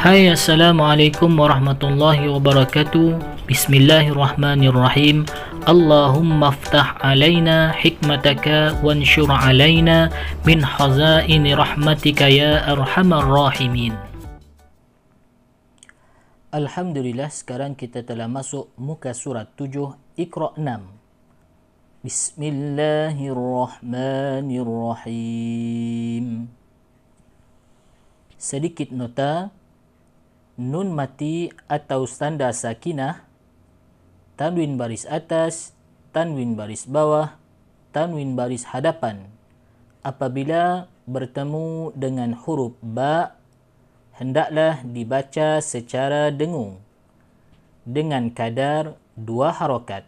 Hai assalamualaikum warahmatullahi wabarakatuh Bismillahirrahmanirrahim Allahumma aftah alaina hikmataka wanshur alaina min hazain rahmatika ya arhamar rahimin Alhamdulillah sekarang kita telah masuk muka surat 7 Iqra 6 Bismillahirrahmanirrahim sedikit nota nun mati atau tanda sakinah tanwin baris atas tanwin baris bawah tanwin baris hadapan apabila bertemu dengan huruf ba hendaklah dibaca secara dengung dengan kadar dua harokat.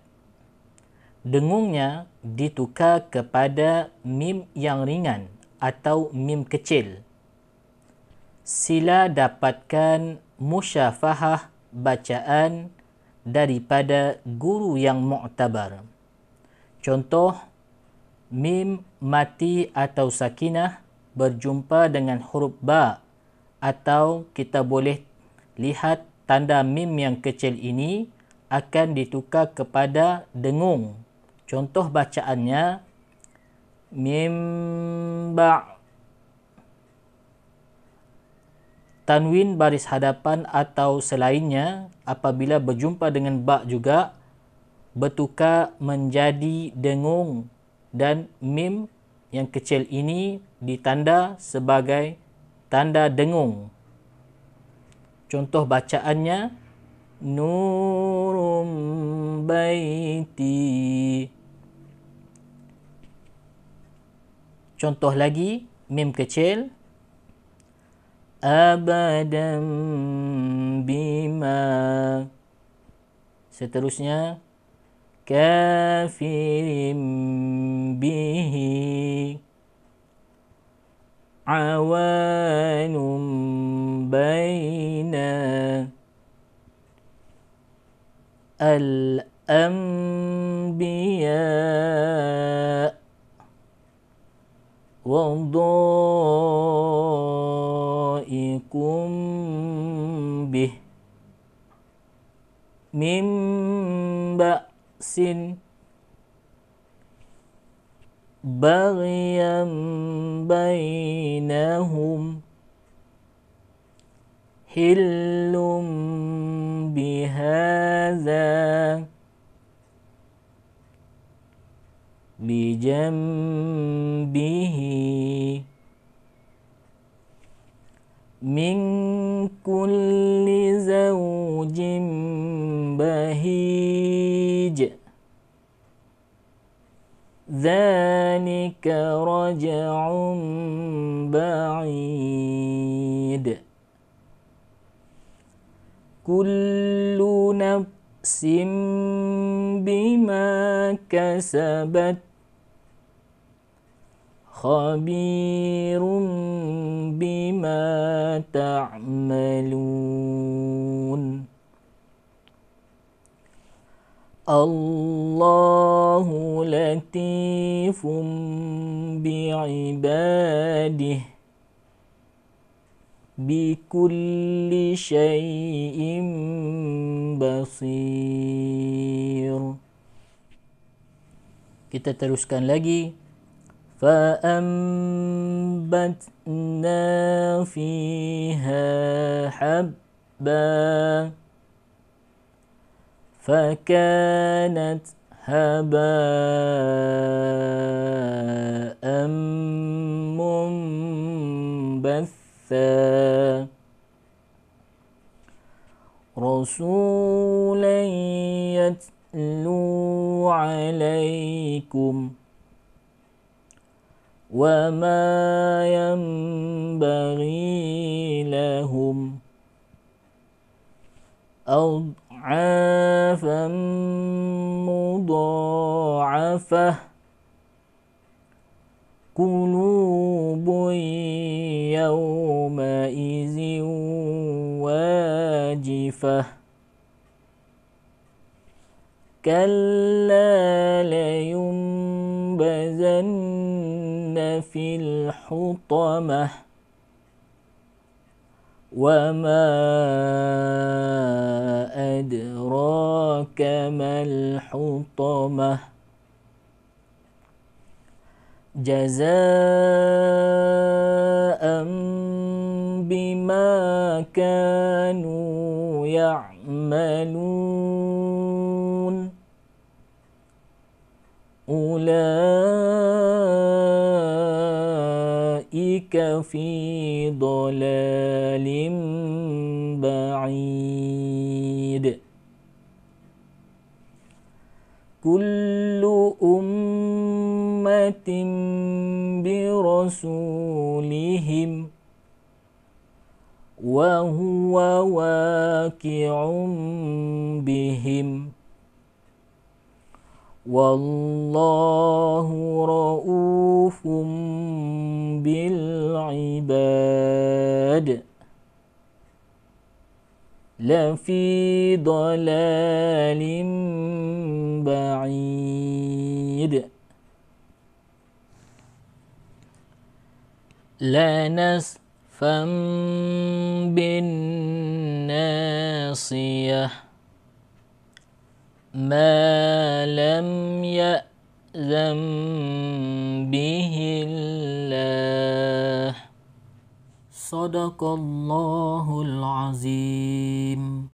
Dengungnya ditukar kepada mim yang ringan atau mim kecil sila dapatkan musyafahah bacaan daripada guru yang mu'tabar. Contoh, mim mati atau sakinah berjumpa dengan huruf ba atau kita boleh lihat tanda mim yang kecil ini akan ditukar kepada dengung. Contoh bacaannya, mim ba' tanwin baris hadapan atau selainnya apabila berjumpa dengan ba juga bertukar menjadi dengung dan mim yang kecil ini ditanda sebagai tanda dengung contoh bacaannya nurum baiti contoh lagi mim kecil abadan bima seterusnya kafirin bihi awanum baina al-anbiya wa من بأس بغيا بينهم حل بهذا بجنبه من كل زوج بهيج ذلك رجع بعيد كل نفس بما كسبت خبير بما تعملون الله لطيف بعباده بكل شيء بصير kita teruskan lagi فأنبتنا فيها حبا فكانت هباء منبثا رسولا يتلو عليكم وما ينبغي لهم أضعاف مضاعفة قلوب يومئذ واجفة كلا لينبذن في الحطمه وما أدراك ما الحطمة جزاء بما كانوا يعملون أولئك أولئك في ضلال بعيد كل أمة برسولهم وهو واقع بهم والله رؤوف بالعباد لفي ضلال بعيد لا نسفا بالناصيه ما لم يأذن به الله صدق الله العظيم